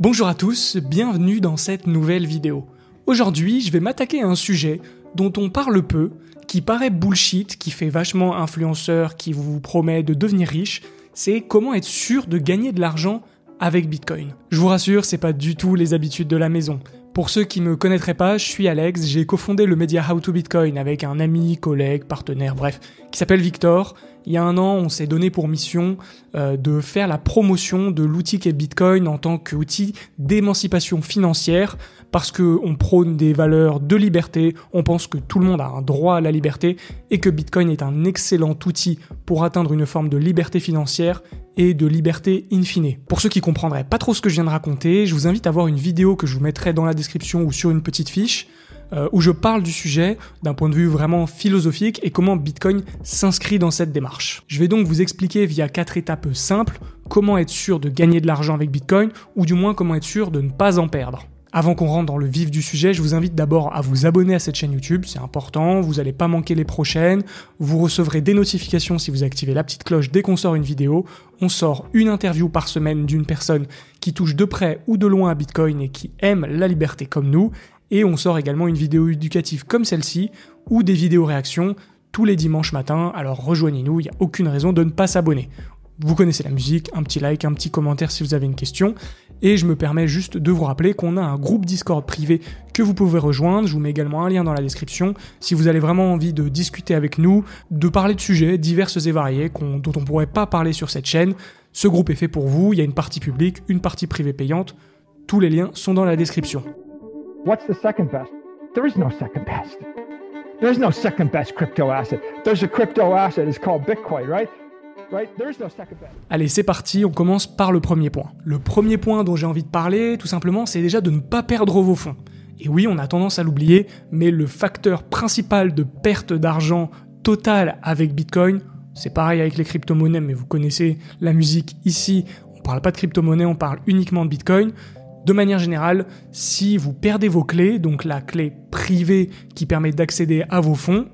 Bonjour à tous, bienvenue dans cette nouvelle vidéo. Aujourd'hui, je vais m'attaquer à un sujet dont on parle peu, qui paraît bullshit, qui fait vachement influenceur, qui vous promet de devenir riche, c'est comment être sûr de gagner de l'argent avec Bitcoin. Je vous rassure, c'est pas du tout les habitudes de la maison. Pour ceux qui ne me connaîtraient pas, je suis Alex, j'ai cofondé le média How to Bitcoin avec un ami, collègue, partenaire, bref, qui s'appelle Victor. Il y a un an, on s'est donné pour mission euh, de faire la promotion de l'outil qu'est Bitcoin en tant qu'outil d'émancipation financière, parce qu'on prône des valeurs de liberté, on pense que tout le monde a un droit à la liberté, et que Bitcoin est un excellent outil pour atteindre une forme de liberté financière et de liberté infinie. Pour ceux qui comprendraient pas trop ce que je viens de raconter, je vous invite à voir une vidéo que je vous mettrai dans la description ou sur une petite fiche euh, où je parle du sujet d'un point de vue vraiment philosophique et comment Bitcoin s'inscrit dans cette démarche. Je vais donc vous expliquer via quatre étapes simples comment être sûr de gagner de l'argent avec Bitcoin ou du moins comment être sûr de ne pas en perdre. Avant qu'on rentre dans le vif du sujet, je vous invite d'abord à vous abonner à cette chaîne YouTube, c'est important, vous n'allez pas manquer les prochaines, vous recevrez des notifications si vous activez la petite cloche dès qu'on sort une vidéo, on sort une interview par semaine d'une personne qui touche de près ou de loin à Bitcoin et qui aime la liberté comme nous, et on sort également une vidéo éducative comme celle-ci, ou des vidéos réactions tous les dimanches matins, alors rejoignez-nous, il n'y a aucune raison de ne pas s'abonner. Vous connaissez la musique, un petit like, un petit commentaire si vous avez une question. Et je me permets juste de vous rappeler qu'on a un groupe Discord privé que vous pouvez rejoindre. Je vous mets également un lien dans la description si vous avez vraiment envie de discuter avec nous, de parler de sujets diverses et variés dont on ne pourrait pas parler sur cette chaîne. Ce groupe est fait pour vous. Il y a une partie publique, une partie privée payante. Tous les liens sont dans la description. second best? second best. second best crypto asset. a crypto asset. Bitcoin, right? Allez, c'est parti, on commence par le premier point. Le premier point dont j'ai envie de parler, tout simplement, c'est déjà de ne pas perdre vos fonds. Et oui, on a tendance à l'oublier, mais le facteur principal de perte d'argent total avec Bitcoin, c'est pareil avec les crypto-monnaies, mais vous connaissez la musique ici, on parle pas de crypto-monnaie, on parle uniquement de Bitcoin. De manière générale, si vous perdez vos clés, donc la clé privée qui permet d'accéder à vos fonds,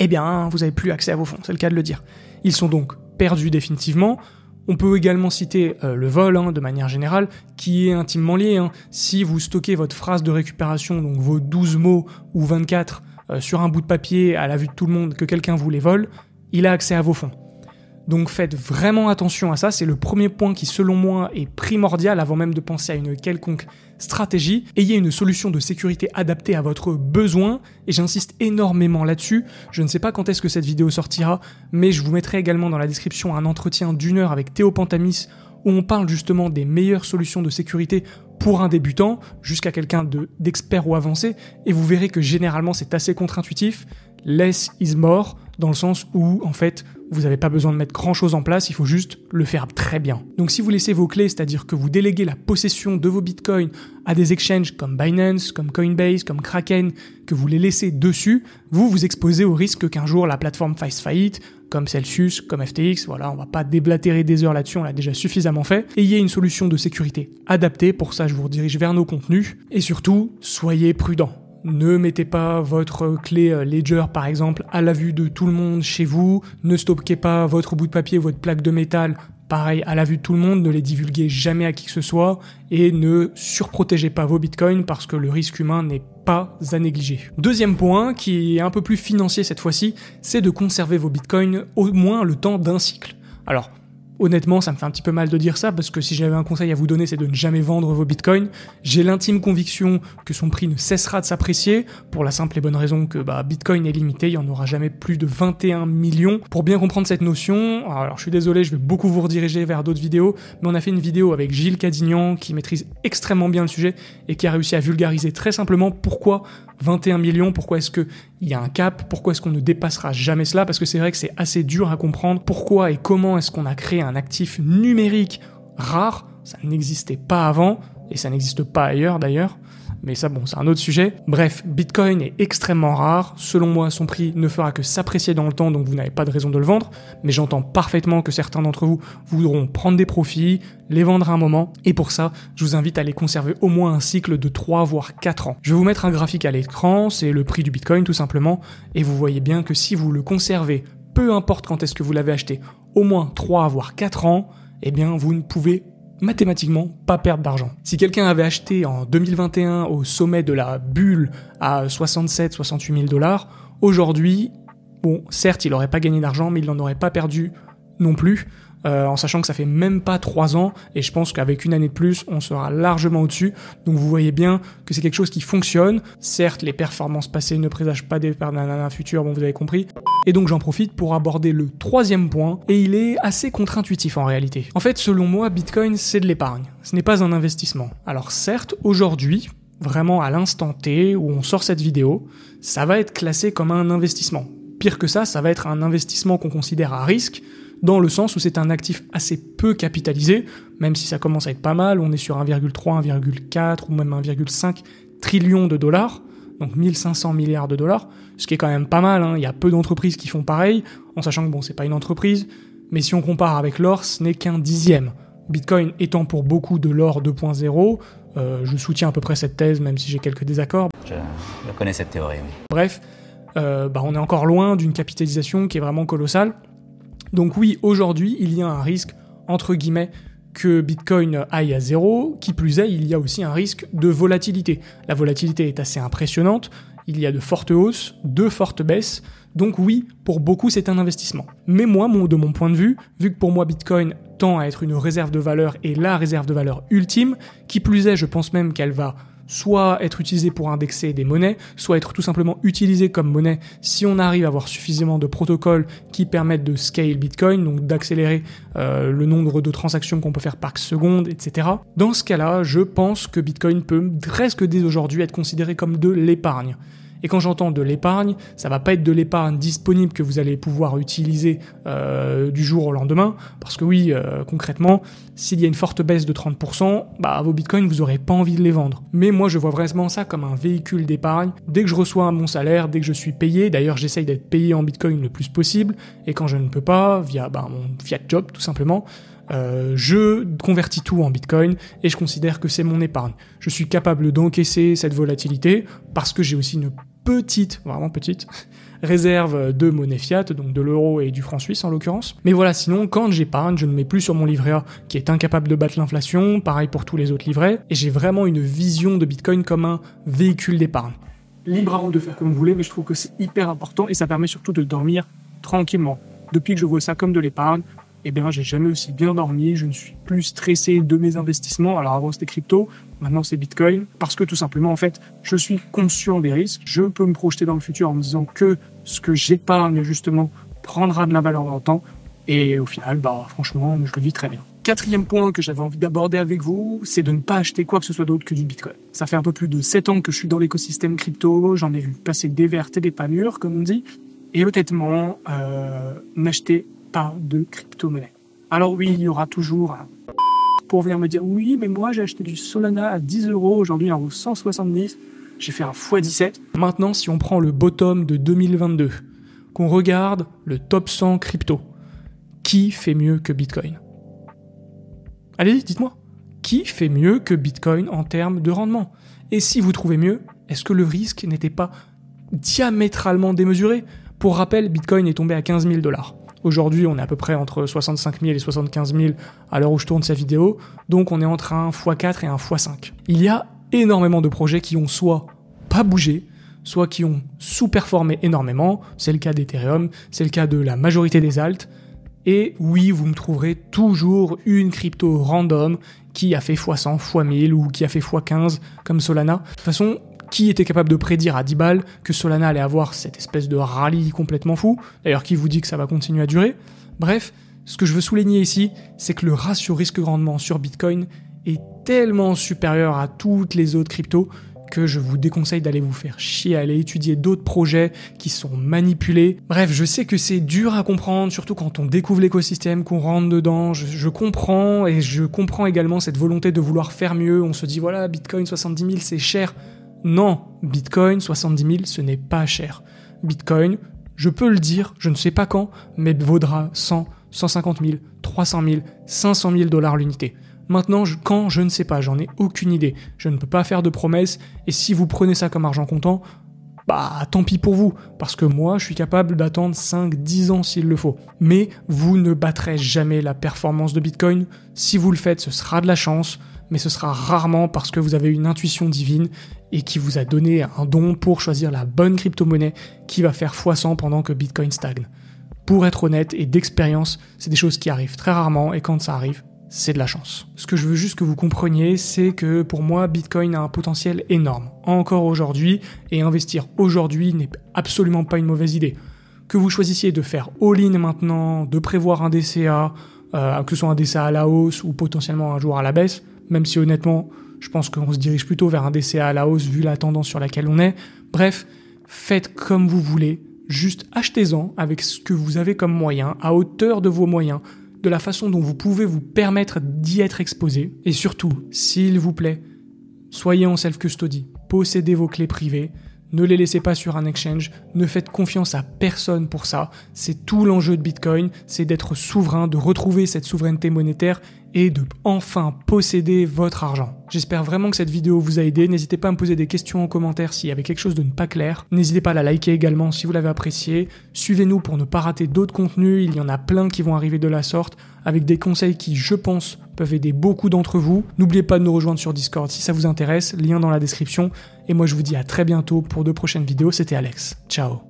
eh bien, vous n'avez plus accès à vos fonds, c'est le cas de le dire. Ils sont donc perdu définitivement. On peut également citer euh, le vol hein, de manière générale, qui est intimement lié. Hein. Si vous stockez votre phrase de récupération, donc vos 12 mots ou 24, euh, sur un bout de papier à la vue de tout le monde, que quelqu'un vous les vole, il a accès à vos fonds. Donc faites vraiment attention à ça, c'est le premier point qui selon moi est primordial avant même de penser à une quelconque stratégie. Ayez une solution de sécurité adaptée à votre besoin, et j'insiste énormément là-dessus. Je ne sais pas quand est-ce que cette vidéo sortira, mais je vous mettrai également dans la description un entretien d'une heure avec Théo Pantamis où on parle justement des meilleures solutions de sécurité pour un débutant jusqu'à quelqu'un d'expert ou avancé, et vous verrez que généralement c'est assez contre-intuitif. Less is more, dans le sens où, en fait, vous n'avez pas besoin de mettre grand chose en place, il faut juste le faire très bien. Donc si vous laissez vos clés, c'est-à-dire que vous déléguez la possession de vos bitcoins à des exchanges comme Binance, comme Coinbase, comme Kraken, que vous les laissez dessus, vous vous exposez au risque qu'un jour la plateforme fasse faillite, comme Celsius, comme FTX, voilà, on va pas déblatérer des heures là-dessus, on l'a déjà suffisamment fait. Ayez une solution de sécurité adaptée, pour ça je vous redirige vers nos contenus, et surtout, soyez prudent. Ne mettez pas votre clé euh, Ledger par exemple à la vue de tout le monde chez vous. Ne stockez pas votre bout de papier, ou votre plaque de métal, pareil à la vue de tout le monde. Ne les divulguez jamais à qui que ce soit et ne surprotégez pas vos bitcoins parce que le risque humain n'est pas à négliger. Deuxième point, qui est un peu plus financier cette fois-ci, c'est de conserver vos bitcoins au moins le temps d'un cycle. Alors, honnêtement, ça me fait un petit peu mal de dire ça parce que si j'avais un conseil à vous donner, c'est de ne jamais vendre vos bitcoins. J'ai l'intime conviction que son prix ne cessera de s'apprécier pour la simple et bonne raison que bah, bitcoin est limité, il n'y en aura jamais plus de 21 millions. Pour bien comprendre cette notion, alors je suis désolé, je vais beaucoup vous rediriger vers d'autres vidéos, mais on a fait une vidéo avec Gilles Cadignan qui maîtrise extrêmement bien le sujet et qui a réussi à vulgariser très simplement pourquoi 21 millions, pourquoi est-ce que il y a un cap, pourquoi est-ce qu'on ne dépassera jamais cela Parce que c'est vrai que c'est assez dur à comprendre pourquoi et comment est-ce qu'on a créé un actif numérique rare, ça n'existait pas avant, et ça n'existe pas ailleurs d'ailleurs, mais ça bon, c'est un autre sujet. Bref, Bitcoin est extrêmement rare, selon moi son prix ne fera que s'apprécier dans le temps, donc vous n'avez pas de raison de le vendre, mais j'entends parfaitement que certains d'entre vous voudront prendre des profits, les vendre à un moment, et pour ça, je vous invite à les conserver au moins un cycle de 3 voire 4 ans. Je vais vous mettre un graphique à l'écran, c'est le prix du Bitcoin tout simplement, et vous voyez bien que si vous le conservez, peu importe quand est-ce que vous l'avez acheté, au moins 3 voire 4 ans, eh bien vous ne pouvez mathématiquement pas perdre d'argent. Si quelqu'un avait acheté en 2021 au sommet de la bulle à 67-68 000 dollars, aujourd'hui, bon, certes, il n'aurait pas gagné d'argent, mais il n'en aurait pas perdu non plus. Euh, en sachant que ça fait même pas trois ans, et je pense qu'avec une année de plus, on sera largement au-dessus. Donc vous voyez bien que c'est quelque chose qui fonctionne. Certes, les performances passées ne présagent pas des performances futures, bon vous avez compris. Et donc j'en profite pour aborder le troisième point, et il est assez contre-intuitif en réalité. En fait, selon moi, Bitcoin, c'est de l'épargne. Ce n'est pas un investissement. Alors certes, aujourd'hui, vraiment à l'instant T où on sort cette vidéo, ça va être classé comme un investissement. Pire que ça, ça va être un investissement qu'on considère à risque, dans le sens où c'est un actif assez peu capitalisé, même si ça commence à être pas mal, on est sur 1,3, 1,4 ou même 1,5 trillion de dollars, donc 1500 milliards de dollars, ce qui est quand même pas mal, hein. il y a peu d'entreprises qui font pareil, en sachant que bon, c'est pas une entreprise, mais si on compare avec l'or, ce n'est qu'un dixième. Bitcoin étant pour beaucoup de l'or 2.0, euh, je soutiens à peu près cette thèse, même si j'ai quelques désaccords. Je, connais cette théorie, oui. Bref, euh, bah, on est encore loin d'une capitalisation qui est vraiment colossale. Donc oui, aujourd'hui, il y a un risque, entre guillemets, que Bitcoin aille à zéro, qui plus est, il y a aussi un risque de volatilité. La volatilité est assez impressionnante, il y a de fortes hausses, de fortes baisses, donc oui, pour beaucoup c'est un investissement. Mais moi, de mon point de vue, vu que pour moi Bitcoin tend à être une réserve de valeur et la réserve de valeur ultime, qui plus est, je pense même qu'elle va soit être utilisé pour indexer des monnaies, soit être tout simplement utilisé comme monnaie si on arrive à avoir suffisamment de protocoles qui permettent de scale Bitcoin, donc d'accélérer euh, le nombre de transactions qu'on peut faire par seconde, etc. Dans ce cas-là, je pense que Bitcoin peut presque dès aujourd'hui être considéré comme de l'épargne. Et quand j'entends de l'épargne, ça va pas être de l'épargne disponible que vous allez pouvoir utiliser euh, du jour au lendemain, parce que oui, euh, concrètement, s'il y a une forte baisse de 30%, bah vos bitcoins vous aurez pas envie de les vendre. Mais moi je vois vraiment ça comme un véhicule d'épargne. Dès que je reçois mon salaire, dès que je suis payé, d'ailleurs j'essaye d'être payé en bitcoin le plus possible, et quand je ne peux pas, via bah, mon fiat job tout simplement, euh, je convertis tout en Bitcoin et je considère que c'est mon épargne. Je suis capable d'encaisser cette volatilité parce que j'ai aussi une petite, vraiment petite, réserve de monnaie fiat, donc de l'euro et du franc suisse en l'occurrence. Mais voilà, sinon, quand j'épargne, je ne mets plus sur mon livret A qui est incapable de battre l'inflation, pareil pour tous les autres livrets, et j'ai vraiment une vision de Bitcoin comme un véhicule d'épargne. Libre à vous de faire comme vous voulez, mais je trouve que c'est hyper important et ça permet surtout de dormir tranquillement. Depuis que je vois ça comme de l'épargne, eh bien, j'ai jamais aussi bien dormi, je ne suis plus stressé de mes investissements. Alors avant, c'était crypto, maintenant c'est Bitcoin, parce que tout simplement, en fait, je suis conscient des risques, je peux me projeter dans le futur en me disant que ce que j'épargne, justement, prendra de la valeur dans le temps. Et au final, bah, franchement, je le vis très bien. Quatrième point que j'avais envie d'aborder avec vous, c'est de ne pas acheter quoi que ce soit d'autre que du Bitcoin. Ça fait un peu plus de 7 ans que je suis dans l'écosystème crypto, j'en ai vu passer des vertes et des panures, comme on dit. Et honnêtement, euh, n'acheter pas de crypto-monnaie. Alors oui, il y aura toujours un pour venir me dire oui, mais moi j'ai acheté du Solana à 10 euros, aujourd'hui il en 170, j'ai fait un x17. Maintenant, si on prend le bottom de 2022, qu'on regarde le top 100 crypto, qui fait mieux que Bitcoin Allez-y, dites-moi, qui fait mieux que Bitcoin en termes de rendement Et si vous trouvez mieux, est-ce que le risque n'était pas diamétralement démesuré Pour rappel, Bitcoin est tombé à 15 000 dollars. Aujourd'hui, on est à peu près entre 65 000 et 75 000 à l'heure où je tourne cette vidéo, donc on est entre un x4 et un x5. Il y a énormément de projets qui ont soit pas bougé, soit qui ont sous-performé énormément, c'est le cas d'Ethereum, c'est le cas de la majorité des altes, et oui, vous me trouverez toujours une crypto random qui a fait x100, x1000 ou qui a fait x15 comme Solana. De toute façon, qui était capable de prédire à 10 balles que Solana allait avoir cette espèce de rallye complètement fou D'ailleurs, qui vous dit que ça va continuer à durer Bref, ce que je veux souligner ici, c'est que le ratio risque-rendement sur Bitcoin est tellement supérieur à toutes les autres cryptos que je vous déconseille d'aller vous faire chier, aller étudier d'autres projets qui sont manipulés. Bref, je sais que c'est dur à comprendre, surtout quand on découvre l'écosystème, qu'on rentre dedans. Je, je, comprends et je comprends également cette volonté de vouloir faire mieux. On se dit voilà, Bitcoin 70 000, c'est cher. Non, Bitcoin, 70 000, ce n'est pas cher. Bitcoin, je peux le dire, je ne sais pas quand, mais vaudra 100, 150 000, 300 000, 500 000 dollars l'unité. Maintenant, quand, je ne sais pas, j'en ai aucune idée. Je ne peux pas faire de promesses, et si vous prenez ça comme argent comptant, bah tant pis pour vous, parce que moi je suis capable d'attendre 5-10 ans s'il le faut. Mais vous ne battrez jamais la performance de Bitcoin, si vous le faites ce sera de la chance, mais ce sera rarement parce que vous avez une intuition divine et qui vous a donné un don pour choisir la bonne crypto-monnaie qui va faire x100 pendant que Bitcoin stagne. Pour être honnête et d'expérience, c'est des choses qui arrivent très rarement et quand ça arrive, c'est de la chance. Ce que je veux juste que vous compreniez, c'est que pour moi, Bitcoin a un potentiel énorme, encore aujourd'hui, et investir aujourd'hui n'est absolument pas une mauvaise idée. Que vous choisissiez de faire all-in maintenant, de prévoir un DCA, euh, que ce soit un DCA à la hausse ou potentiellement un jour à la baisse, même si honnêtement, je pense qu'on se dirige plutôt vers un DCA à la hausse vu la tendance sur laquelle on est. Bref, faites comme vous voulez, juste achetez-en avec ce que vous avez comme moyen, à hauteur de vos moyens, de la façon dont vous pouvez vous permettre d'y être exposé. Et surtout, s'il vous plaît, soyez en self-custody, possédez vos clés privées, ne les laissez pas sur un exchange, ne faites confiance à personne pour ça. C'est tout l'enjeu de Bitcoin, c'est d'être souverain, de retrouver cette souveraineté monétaire et de enfin posséder votre argent. J'espère vraiment que cette vidéo vous a aidé. N'hésitez pas à me poser des questions en commentaire s'il y avait quelque chose de ne pas clair. N'hésitez pas à la liker également si vous l'avez apprécié. Suivez-nous pour ne pas rater d'autres contenus. Il y en a plein qui vont arriver de la sorte avec des conseils qui, je pense, peuvent aider beaucoup d'entre vous. N'oubliez pas de nous rejoindre sur Discord si ça vous intéresse. Lien dans la description. Et moi, je vous dis à très bientôt pour de prochaines vidéos. C'était Alex. Ciao